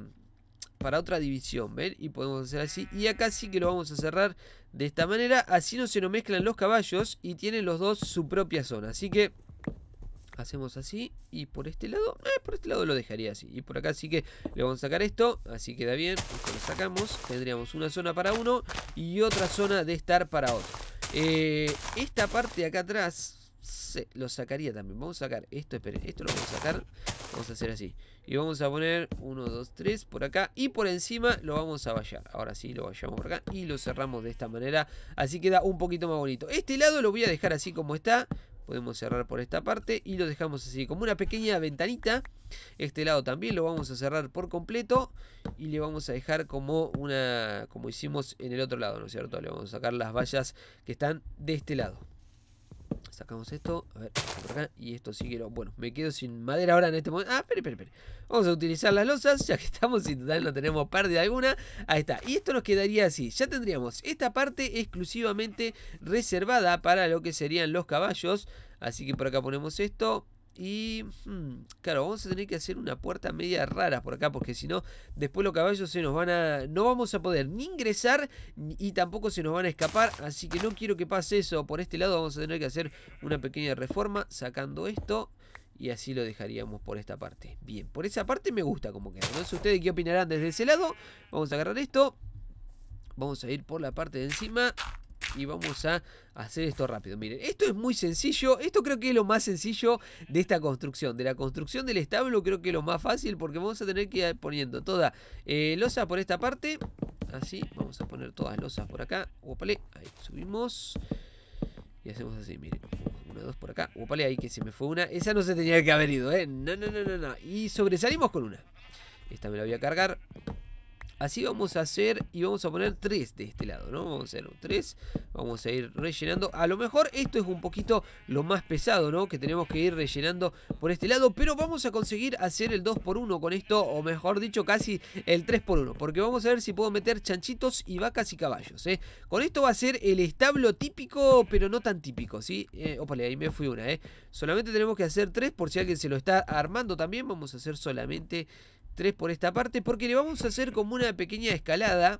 para otra división, ¿ven? Y podemos hacer así. Y acá sí que lo vamos a cerrar de esta manera. Así no se nos mezclan los caballos y tienen los dos su propia zona. Así que hacemos así y por este lado, eh, por este lado lo dejaría así. Y por acá sí que le vamos a sacar esto, así queda bien. Esto lo sacamos, tendríamos una zona para uno y otra zona de estar para otro. Eh, esta parte de acá atrás, se, lo sacaría también. Vamos a sacar esto, esperen, esto lo vamos a sacar. Vamos a hacer así. Y vamos a poner 1, 2, 3 por acá. Y por encima lo vamos a vallar. Ahora sí, lo vallamos por acá y lo cerramos de esta manera. Así queda un poquito más bonito. Este lado lo voy a dejar así como está. Podemos cerrar por esta parte y lo dejamos así, como una pequeña ventanita. Este lado también lo vamos a cerrar por completo y le vamos a dejar como una como hicimos en el otro lado, ¿no es cierto? Le vamos a sacar las vallas que están de este lado. Sacamos esto, a ver, por acá, y esto sí quiero, bueno, me quedo sin madera ahora en este momento, ah, espera, espera, vamos a utilizar las losas, ya que estamos sin total no tenemos pérdida alguna, ahí está, y esto nos quedaría así, ya tendríamos esta parte exclusivamente reservada para lo que serían los caballos, así que por acá ponemos esto, y hmm, claro, vamos a tener que hacer una puerta media rara por acá, porque si no, después los caballos se nos van a... No vamos a poder ni ingresar y tampoco se nos van a escapar, así que no quiero que pase eso. Por este lado vamos a tener que hacer una pequeña reforma sacando esto y así lo dejaríamos por esta parte. Bien, por esa parte me gusta como que No sé ustedes qué opinarán desde ese lado. Vamos a agarrar esto. Vamos a ir por la parte de encima y vamos a hacer esto rápido. Miren, esto es muy sencillo. Esto creo que es lo más sencillo de esta construcción. De la construcción del establo creo que es lo más fácil porque vamos a tener que ir poniendo toda eh, losa por esta parte. Así, vamos a poner todas losas por acá. Opale, ahí subimos. Y hacemos así, miren. Una, dos por acá. Opale, ahí que se me fue una. Esa no se tenía que haber ido, ¿eh? No, no, no, no, no. Y sobresalimos con una. Esta me la voy a cargar. Así vamos a hacer y vamos a poner tres de este lado, ¿no? Vamos a hacer 3, vamos a ir rellenando. A lo mejor esto es un poquito lo más pesado, ¿no? Que tenemos que ir rellenando por este lado, pero vamos a conseguir hacer el 2x1 con esto, o mejor dicho, casi el 3x1, porque vamos a ver si puedo meter chanchitos y vacas y caballos, ¿eh? Con esto va a ser el establo típico, pero no tan típico, ¿sí? Eh, ópale, ahí me fui una, ¿eh? Solamente tenemos que hacer tres por si alguien se lo está armando también, vamos a hacer solamente tres por esta parte, porque le vamos a hacer como una pequeña escalada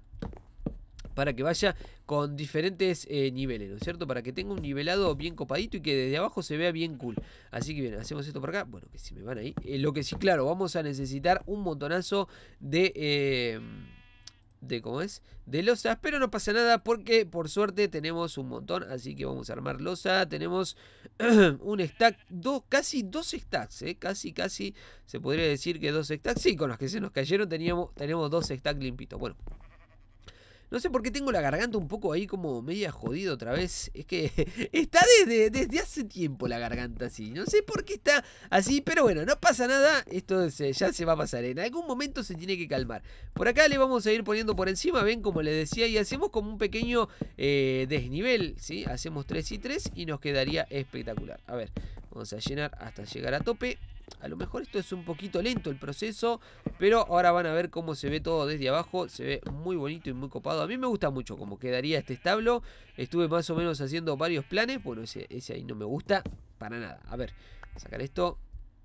para que vaya con diferentes eh, niveles, ¿no es cierto? Para que tenga un nivelado bien copadito y que desde abajo se vea bien cool. Así que bien, hacemos esto por acá. Bueno, que si me van ahí. Eh, lo que sí, claro, vamos a necesitar un montonazo de... Eh, de cómo es, de losas, pero no pasa nada porque por suerte tenemos un montón, así que vamos a armar losa, tenemos un stack, dos, casi dos stacks, ¿eh? casi, casi, se podría decir que dos stacks, sí, con los que se nos cayeron teníamos, tenemos dos stacks limpitos, bueno, no sé por qué tengo la garganta un poco ahí como media jodida otra vez. Es que está desde, desde hace tiempo la garganta así. No sé por qué está así, pero bueno, no pasa nada. Esto eh, ya se va a pasar. En algún momento se tiene que calmar. Por acá le vamos a ir poniendo por encima, ven como les decía, y hacemos como un pequeño eh, desnivel, ¿sí? Hacemos 3 y 3 y nos quedaría espectacular. A ver, vamos a llenar hasta llegar a tope. A lo mejor esto es un poquito lento el proceso, pero ahora van a ver cómo se ve todo desde abajo. Se ve muy bonito y muy copado. A mí me gusta mucho cómo quedaría este establo. Estuve más o menos haciendo varios planes. Bueno, ese, ahí no me gusta para nada. A ver, sacar esto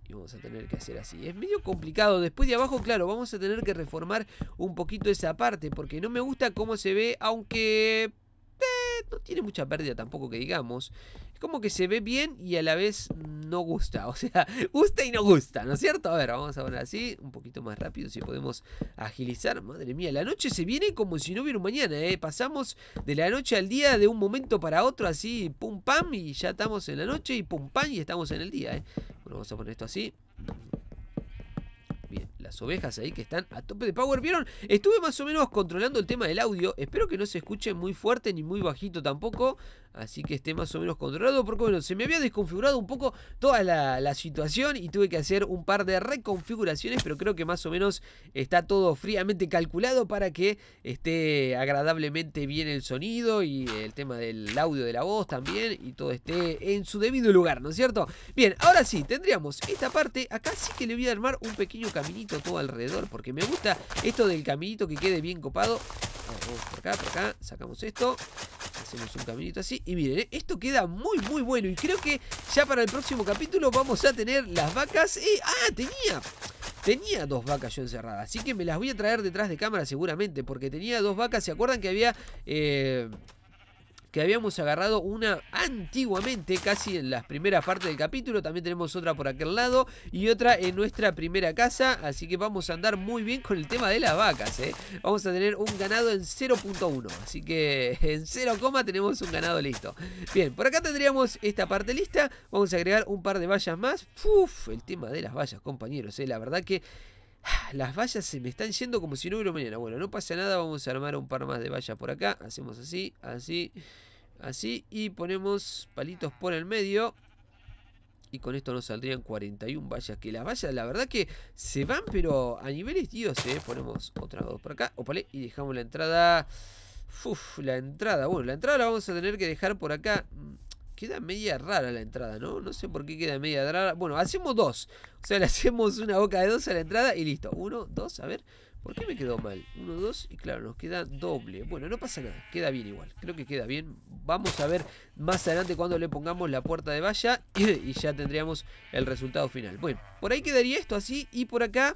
y vamos a tener que hacer así. Es medio complicado. Después de abajo, claro, vamos a tener que reformar un poquito esa parte porque no me gusta cómo se ve, aunque eh, no tiene mucha pérdida tampoco que digamos. Es como que se ve bien y a la vez no gusta. O sea, gusta y no gusta, ¿no es cierto? A ver, vamos a poner así, un poquito más rápido si podemos agilizar. Madre mía, la noche se viene como si no hubiera un mañana, ¿eh? Pasamos de la noche al día de un momento para otro así, pum pam, y ya estamos en la noche y pum pam, y estamos en el día, ¿eh? Bueno, vamos a poner esto así las ovejas ahí que están a tope de power. ¿Vieron? Estuve más o menos controlando el tema del audio. Espero que no se escuche muy fuerte ni muy bajito tampoco. Así que esté más o menos controlado. Porque bueno, se me había desconfigurado un poco toda la, situación. Y tuve que hacer un par de reconfiguraciones. Pero creo que más o menos está todo fríamente calculado. Para que esté agradablemente bien el sonido. Y el tema del audio de la voz también. Y todo esté en su debido lugar, ¿no es cierto? Bien, ahora sí, tendríamos esta parte. Acá sí que le voy a armar un pequeño caminito todo alrededor. Porque me gusta esto del caminito que quede bien copado. Vamos por acá, por acá. Sacamos esto. Hacemos un caminito así. Y miren, ¿eh? esto queda muy, muy bueno. Y creo que ya para el próximo capítulo vamos a tener las vacas. y eh, ¡Ah! Tenía... Tenía dos vacas yo encerradas, así que me las voy a traer detrás de cámara seguramente, porque tenía dos vacas, ¿se acuerdan que había... Eh, que habíamos agarrado una antiguamente, casi en las primeras partes del capítulo. También tenemos otra por aquel lado y otra en nuestra primera casa. Así que vamos a andar muy bien con el tema de las vacas. ¿eh? Vamos a tener un ganado en 0.1. Así que en 0, tenemos un ganado listo. Bien, por acá tendríamos esta parte lista. Vamos a agregar un par de vallas más. Uf, el tema de las vallas, compañeros. ¿eh? La verdad que Ah, las vallas se me están yendo como si no hubiera mañana. Bueno, no pasa nada, vamos a armar un par más de vallas por acá. Hacemos así, así, así. Y ponemos palitos por el medio. Y con esto nos saldrían 41 vallas. Que las vallas, la verdad que se van, pero a niveles dios, ¿eh? Ponemos otra dos por acá. Opale, y dejamos la entrada... Uf, la entrada. Bueno, la entrada la vamos a tener que dejar por acá. Queda media rara la entrada, ¿no? No sé por qué queda media rara. Bueno, hacemos dos. O sea, le hacemos una boca de dos a la entrada y listo. Uno, dos, a ver. ¿Por qué me quedó mal? Uno, dos y claro, nos queda doble. Bueno, no pasa nada. Queda bien igual. Creo que queda bien. Vamos a ver más adelante cuando le pongamos la puerta de valla y ya tendríamos el resultado final. Bueno, por ahí quedaría esto así y por acá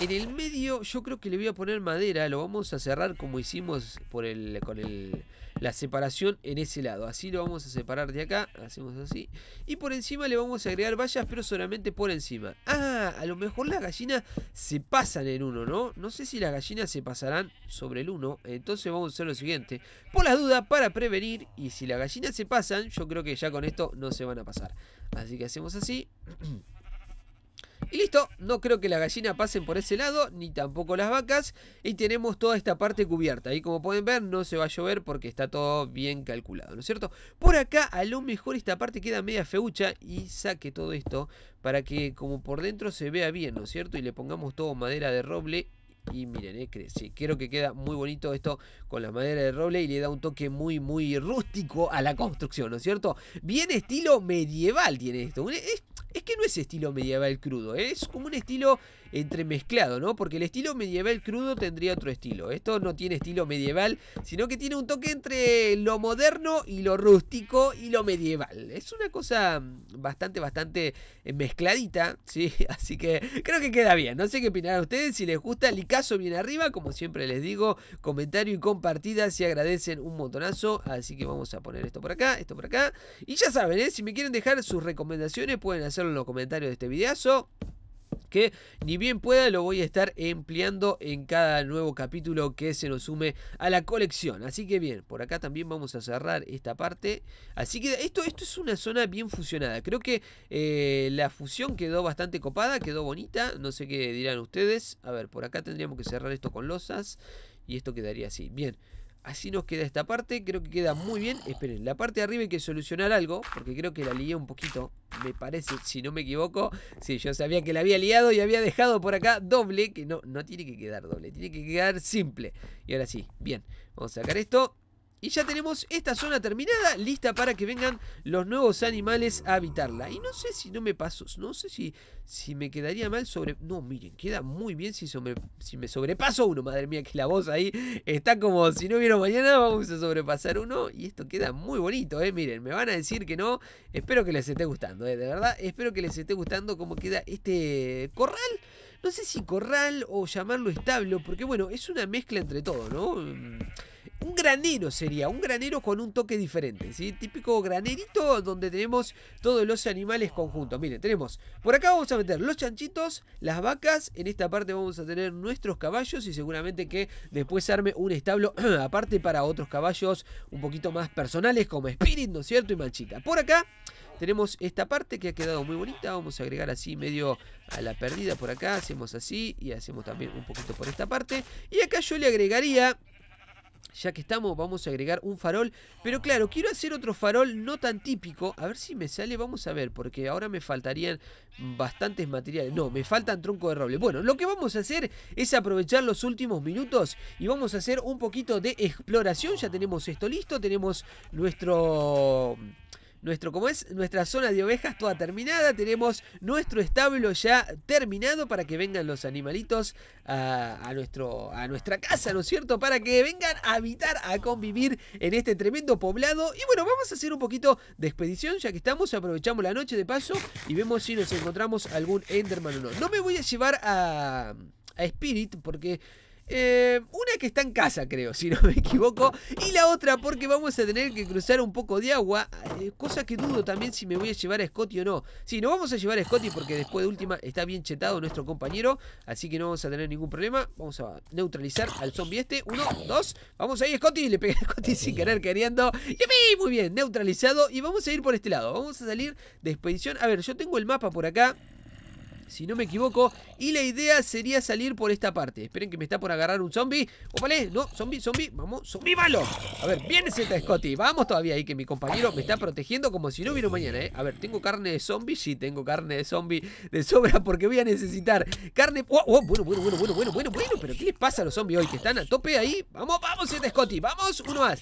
en el medio yo creo que le voy a poner madera, lo vamos a cerrar como hicimos por el, con el, la separación en ese lado. Así lo vamos a separar de acá, hacemos así. Y por encima le vamos a agregar vallas, pero solamente por encima. Ah, a lo mejor las gallinas se pasan en uno, ¿no? No sé si las gallinas se pasarán sobre el uno, Entonces vamos a hacer lo siguiente. Por las dudas, para prevenir. Y si las gallinas se pasan, yo creo que ya con esto no se van a pasar. Así que hacemos así. Y listo, no creo que las gallinas pasen por ese lado, ni tampoco las vacas. Y tenemos toda esta parte cubierta. Y como pueden ver, no se va a llover porque está todo bien calculado, ¿no es cierto? Por acá, a lo mejor esta parte queda media feucha y saque todo esto para que como por dentro se vea bien, ¿no es cierto? Y le pongamos todo madera de roble y miren, eh, Creo que queda muy bonito esto con la madera de roble y le da un toque muy, muy rústico a la construcción, ¿no es cierto? Bien estilo medieval tiene esto. Es, que no es estilo medieval crudo, eh, es como un estilo entremezclado, ¿no? Porque el estilo medieval crudo tendría otro estilo. Esto no tiene estilo medieval, sino que tiene un toque entre lo moderno y lo rústico y lo medieval. Es una cosa mm, bastante, bastante eh, mezcladita, ¿sí? Así que creo que queda bien. No sé qué opinarán ustedes. Si les gusta, licazo bien arriba, como siempre les digo. Comentario y compartida si agradecen un montonazo. Así que vamos a poner esto por acá, esto por acá. Y ya saben, ¿eh? si me quieren dejar sus recomendaciones, pueden hacerlo en los comentarios de este videazo que ni bien pueda lo voy a estar empleando en cada nuevo capítulo que se nos sume a la colección. Así que bien, por acá también vamos a cerrar esta parte. Así que esto, esto es una zona bien fusionada. Creo que eh, la fusión quedó bastante copada, quedó bonita. No sé qué dirán ustedes. A ver, por acá tendríamos que cerrar esto con losas y esto quedaría así. Bien. Así nos queda esta parte, creo que queda muy bien. Esperen, la parte de arriba hay que solucionar algo, porque creo que la lié un poquito, me parece, si no me equivoco. Sí, yo sabía que la había liado y había dejado por acá doble, que no, no tiene que quedar doble, tiene que quedar simple. Y ahora sí, bien, vamos a sacar esto. Y ya tenemos esta zona terminada, lista para que vengan los nuevos animales a habitarla. Y no sé si no me paso, no sé si, si me quedaría mal sobre... No, miren, queda muy bien si, si me sobrepaso uno. Madre mía, que la voz ahí está como si no hubiera mañana, vamos a sobrepasar uno. Y esto queda muy bonito, ¿eh? Miren, me van a decir que no. Espero que les esté gustando, ¿eh? De verdad, espero que les esté gustando cómo queda este corral no sé si corral o llamarlo establo, porque bueno, es una mezcla entre todo, ¿no? un granero sería, un granero con un toque diferente, ¿sí? Típico granerito donde tenemos todos los animales conjuntos. Miren, tenemos, por acá vamos a meter los chanchitos, las vacas, en esta parte vamos a tener nuestros caballos y seguramente que después arme un establo aparte para otros caballos un poquito más personales como Spirit, ¿no es cierto? Y Manchita. Por acá tenemos esta parte que ha quedado muy bonita. Vamos a agregar así medio a la perdida por acá. Hacemos así y hacemos también un poquito por esta parte. Y acá yo le agregaría ya que estamos, vamos a agregar un farol. Pero claro, quiero hacer otro farol no tan típico. A ver si me sale, vamos a ver. Porque ahora me faltarían bastantes materiales. No, me faltan tronco de roble. Bueno, lo que vamos a hacer es aprovechar los últimos minutos. Y vamos a hacer un poquito de exploración. Ya tenemos esto listo. Tenemos nuestro nuestro, como es, nuestra zona de ovejas toda terminada, tenemos nuestro establo ya terminado para que vengan los animalitos a, nuestro, a nuestra casa, ¿no es cierto? Para que vengan a habitar, a convivir en este tremendo poblado. Y bueno, vamos a hacer un poquito de expedición, ya que estamos, aprovechamos la noche de paso y vemos si nos encontramos algún Enderman o no. No me voy a llevar a, a Spirit porque... Eh, una que está en casa, creo, si no me equivoco. Y la otra porque vamos a tener que cruzar un poco de agua. Eh, cosa que dudo también si me voy a llevar a Scotty o no. Si sí, no vamos a llevar a Scotty porque después de última está bien chetado nuestro compañero. Así que no vamos a tener ningún problema. Vamos a neutralizar al zombie este. Uno, dos. Vamos ahí, Scotty. Le pega a Scotty sin querer, queriendo. y Muy bien, neutralizado. Y vamos a ir por este lado. Vamos a salir de expedición. A ver, yo tengo el mapa por acá si no me equivoco. Y la idea sería salir por esta parte. Esperen que me está por agarrar un zombie. ¡Opale! No, zombie, zombie. Vamos, zombie malo. A ver, viene Z Scotty. Vamos todavía ahí que mi compañero me está protegiendo como si no hubiera mañana, ¿eh? A ver, ¿tengo carne de zombie? Sí, tengo carne de zombie de sobra porque voy a necesitar carne... Oh, oh, bueno, bueno, bueno, bueno, bueno, bueno, bueno. Pero ¿qué les pasa a los zombies hoy? Que están a tope ahí. Vamos, vamos, Z Scotty. Vamos, uno más.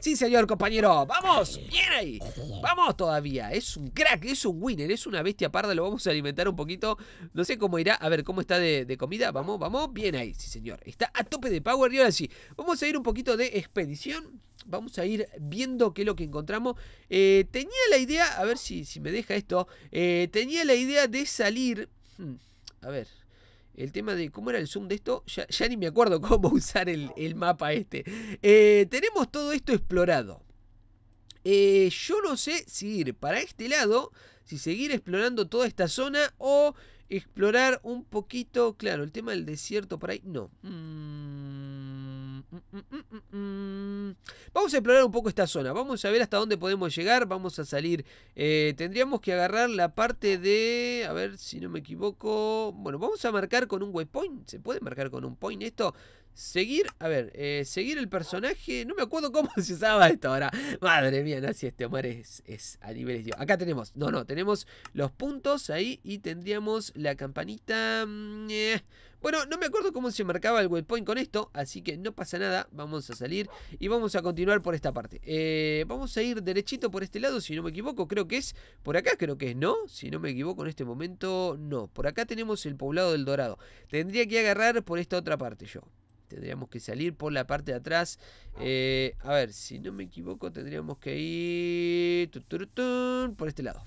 Sí, señor, compañero. ¡Vamos! ¡Bien ahí! ¡Vamos todavía! Es un crack, es un winner, es una bestia parda. Lo vamos a alimentar un poquito. No sé cómo irá. A ver, ¿cómo está de, comida? Vamos, vamos. Bien ahí, sí, señor. Está a tope de power. Y ahora sí, vamos a ir un poquito de expedición vamos a ir viendo qué es lo que encontramos. Eh, tenía la idea, a ver si, si me deja esto, eh, tenía la idea de salir... Hmm, a ver, el tema de cómo era el zoom de esto, ya, ni me acuerdo cómo usar el, mapa este. Eh, tenemos todo esto explorado. Eh, yo no sé si ir para este lado, si seguir explorando toda esta zona o explorar un poquito, claro, el tema del desierto por ahí, no. Mm, Mm, mm, mm, vamos a explorar un poco esta zona. Vamos a ver hasta dónde podemos llegar. Vamos a salir. Eh, tendríamos que agarrar la parte de... A ver si no me equivoco. Bueno, vamos a marcar con un waypoint. ¿Se puede marcar con un point esto? Seguir, a ver, eh, seguir el personaje. No me acuerdo cómo se usaba esto ahora. Madre mía, así este Omar es, es a niveles. Acá tenemos, no, no, tenemos los puntos ahí y tendríamos la campanita. Eh, bueno, no me acuerdo cómo se marcaba el waypoint con esto, así que no pasa nada, vamos a salir y vamos a continuar por esta parte. Eh, vamos a ir derechito por este lado, si no me equivoco, creo que es por acá, creo que es, ¿no? Si no me equivoco en este momento, no. Por acá tenemos el poblado del Dorado. Tendría que agarrar por esta otra parte yo. Tendríamos que salir por la parte de atrás. Eh, a ver, si no me equivoco, tendríamos que ir por este lado.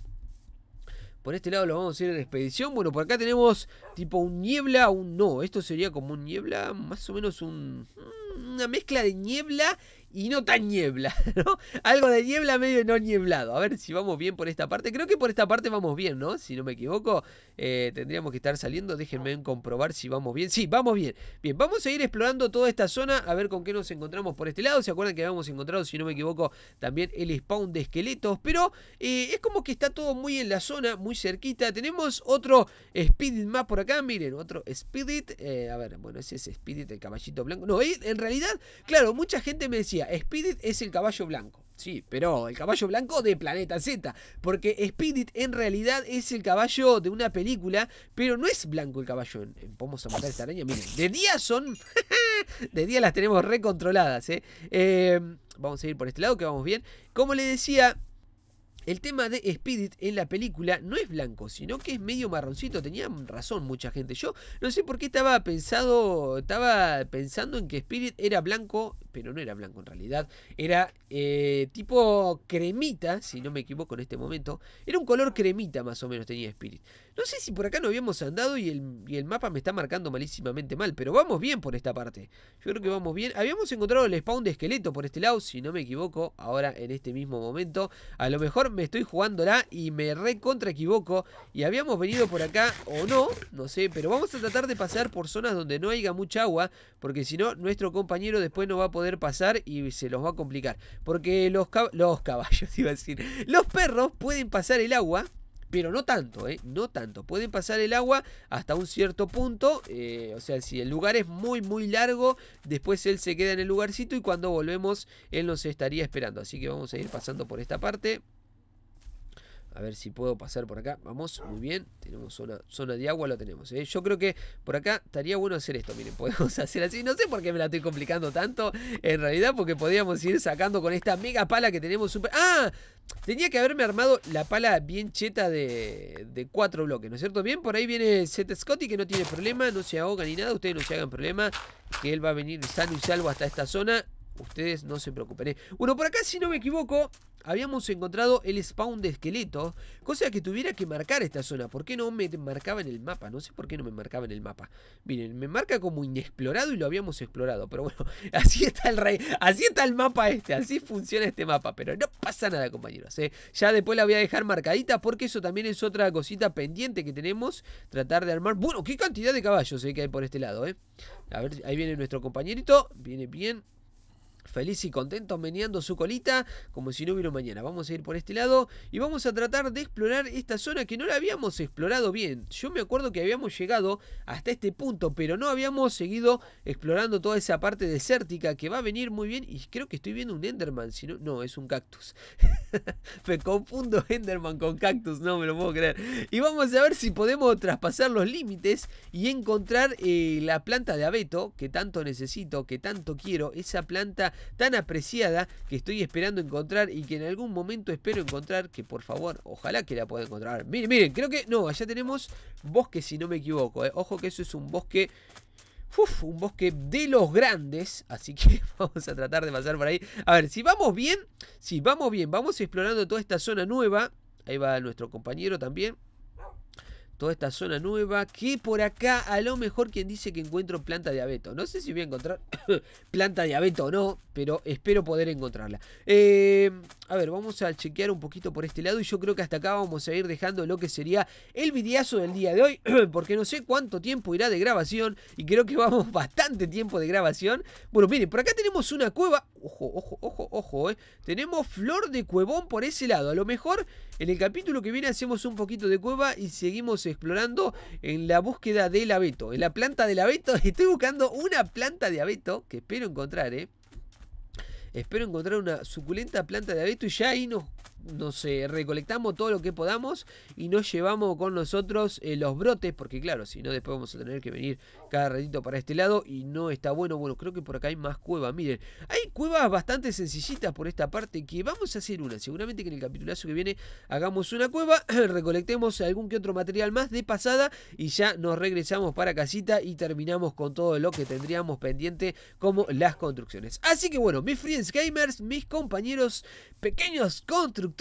Por este lado lo vamos a ir en expedición. Bueno, por acá tenemos tipo un niebla, un no. Esto sería como un niebla, más o menos un, una mezcla de niebla y no tan niebla, ¿no? Algo de niebla medio no nieblado. A ver si vamos bien por esta parte. Creo que por esta parte vamos bien, ¿no? Si no me equivoco, eh, tendríamos que estar saliendo. Déjenme comprobar si vamos bien. Sí, vamos bien. Bien, vamos a ir explorando toda esta zona a ver con qué nos encontramos por este lado. ¿Se acuerdan que habíamos encontrado, si no me equivoco, también el spawn de esqueletos? Pero eh, es como que está todo muy en la zona, muy cerquita. Tenemos otro Spirit más por acá. Miren, otro Spirit. Eh, a ver, bueno, ese es Spirit, el caballito blanco. No, en realidad, claro, mucha gente me decía, Spirit es el caballo blanco. Sí, pero el caballo blanco de Planeta Z. Porque Spirit en realidad es el caballo de una película, pero no es blanco el caballo. Vamos a matar esta araña. Miren, de día son. de día las tenemos recontroladas. ¿eh? Eh, vamos a ir por este lado que vamos bien. Como le decía, el tema de Spirit en la película no es blanco, sino que es medio marroncito. Tenía razón mucha gente. Yo no sé por qué estaba pensado, estaba pensando en que Spirit era blanco, pero no era blanco en realidad. Era eh, tipo cremita, si no me equivoco en este momento. Era un color cremita más o menos tenía Spirit. No sé si por acá no habíamos andado y el, y el mapa me está marcando malísimamente mal, pero vamos bien por esta parte. Yo creo que vamos bien. Habíamos encontrado el spawn de esqueleto por este lado, si no me equivoco, ahora en este mismo momento. A lo mejor me estoy la y me recontra equivoco. Y habíamos venido por acá, o no, no sé, pero vamos a tratar de pasar por zonas donde no haya mucha agua, porque si no, nuestro compañero después no va a poder pasar y se los va a complicar. Porque los, los caballos, iba a decir, los perros pueden pasar el agua, pero no tanto, ¿eh? No tanto. Pueden pasar el agua hasta un cierto punto, eh, o sea, si el lugar es muy, muy largo, después él se queda en el lugarcito y cuando volvemos él nos estaría esperando. Así que vamos a ir pasando por esta parte. A ver si puedo pasar por acá. Vamos, muy bien. Tenemos zona, zona de agua, lo tenemos. ¿eh? Yo creo que por acá estaría bueno hacer esto. Miren, podemos hacer así. No sé por qué me la estoy complicando tanto. En realidad, porque podríamos ir sacando con esta mega pala que tenemos super... ¡Ah! Tenía que haberme armado la pala bien cheta de, cuatro bloques, ¿no es cierto? Bien, por ahí viene Seth Scotty que no tiene problema, no se ahoga ni nada, ustedes no se hagan problema, que él va a venir sano y salvo hasta esta zona Ustedes no se preocupen. ¿eh? Bueno, por acá, si no me equivoco, habíamos encontrado el spawn de esqueleto Cosa que tuviera que marcar esta zona. ¿Por qué no me marcaba en el mapa? No sé por qué no me marcaba en el mapa. Miren, me marca como inexplorado y lo habíamos explorado. Pero bueno, así está el rey. Así está el mapa este. Así funciona este mapa. Pero no pasa nada, compañeros. ¿eh? Ya después la voy a dejar marcadita porque eso también es otra cosita pendiente que tenemos. Tratar de armar... Bueno, qué cantidad de caballos hay ¿eh? que hay por este lado. A ver, ahí viene nuestro compañerito. Viene bien feliz y contento meneando su colita como si no hubiera mañana. Vamos a ir por este lado y vamos a tratar de explorar esta zona que no la habíamos explorado bien. Yo me acuerdo que habíamos llegado hasta este punto, pero no habíamos seguido explorando toda esa parte desértica que va a venir muy bien. Y creo que estoy viendo un Enderman, si no, no, es un cactus. me confundo Enderman con cactus, no me lo puedo creer. Y vamos a ver si podemos traspasar los límites y encontrar eh, la planta de abeto que tanto necesito, que tanto quiero, esa planta tan apreciada que estoy esperando encontrar y que en algún momento espero encontrar, que por favor, ojalá que la pueda encontrar. Miren, miren, creo que no, allá tenemos bosque si no me equivoco. Eh. Ojo que eso es un bosque un bosque de los grandes. Así que vamos a tratar de pasar por ahí. A ver, si vamos bien. Si vamos bien, vamos explorando toda esta zona nueva. Ahí va nuestro compañero también toda esta zona nueva. Que por acá, a lo mejor, quien dice que encuentro planta de abeto. No sé si voy a encontrar planta de abeto o no, pero espero poder encontrarla. Eh, a ver, vamos a chequear un poquito por este lado. Y yo creo que hasta acá vamos a ir dejando lo que sería el videazo del día de hoy. porque no sé cuánto tiempo irá de grabación. Y creo que vamos bastante tiempo de grabación. Bueno, miren, por acá tenemos una cueva ojo, ojo, ojo, ojo, eh. Tenemos Flor de Cuevón por ese lado. A lo mejor en el capítulo que viene hacemos un poquito de cueva y seguimos explorando en la búsqueda del abeto. En la planta del abeto. Estoy buscando una planta de abeto que espero encontrar, eh. Espero encontrar una suculenta planta de abeto y ya ahí nos nos recolectamos todo lo que podamos y nos llevamos con nosotros eh, los brotes, porque claro, si no después vamos a tener que venir cada ratito para este lado y no está bueno. Bueno, creo que por acá hay más cuevas, miren, hay cuevas bastante sencillitas por esta parte que vamos a hacer una. Seguramente que en el capitulazo que viene hagamos una cueva, recolectemos algún que otro material más de pasada y ya nos regresamos para casita y terminamos con todo lo que tendríamos pendiente como las construcciones. Así que bueno, mis friends gamers, mis compañeros pequeños constructores,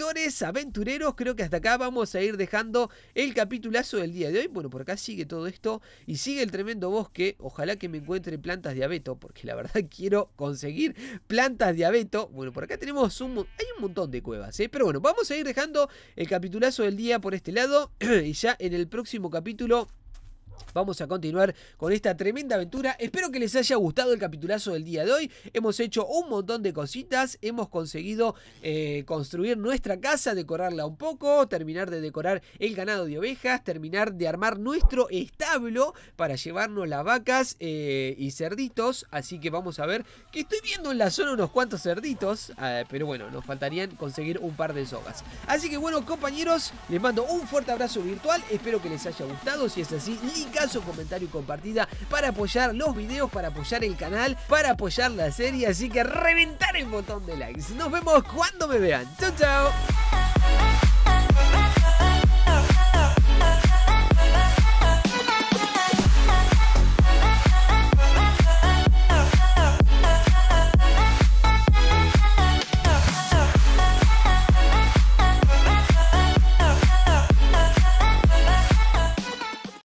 aventureros. Creo que hasta acá vamos a ir dejando el capitulazo del día de hoy. Bueno, por acá sigue todo esto y sigue el tremendo bosque. Ojalá que me encuentre plantas de abeto, porque la verdad quiero conseguir plantas de abeto. Bueno, por acá tenemos un... Hay un montón de cuevas, ¿eh? Pero bueno, vamos a ir dejando el capitulazo del día por este lado y ya en el próximo capítulo vamos a continuar con esta tremenda aventura. Espero que les haya gustado el capitulazo del día de hoy. Hemos hecho un montón de cositas. Hemos conseguido eh, construir nuestra casa, decorarla un poco, terminar de decorar el ganado de ovejas, terminar de armar nuestro establo para llevarnos las vacas eh, y cerditos. Así que vamos a ver que estoy viendo en la zona unos cuantos cerditos. Eh, pero bueno, nos faltarían conseguir un par de sogas. Así que bueno, compañeros, les mando un fuerte abrazo virtual. Espero que les haya gustado. Si es así, caso comentario y compartida para apoyar los videos, para apoyar el canal, para apoyar la serie. Así que reventar el botón de likes. Nos vemos cuando me vean. Chao, chao.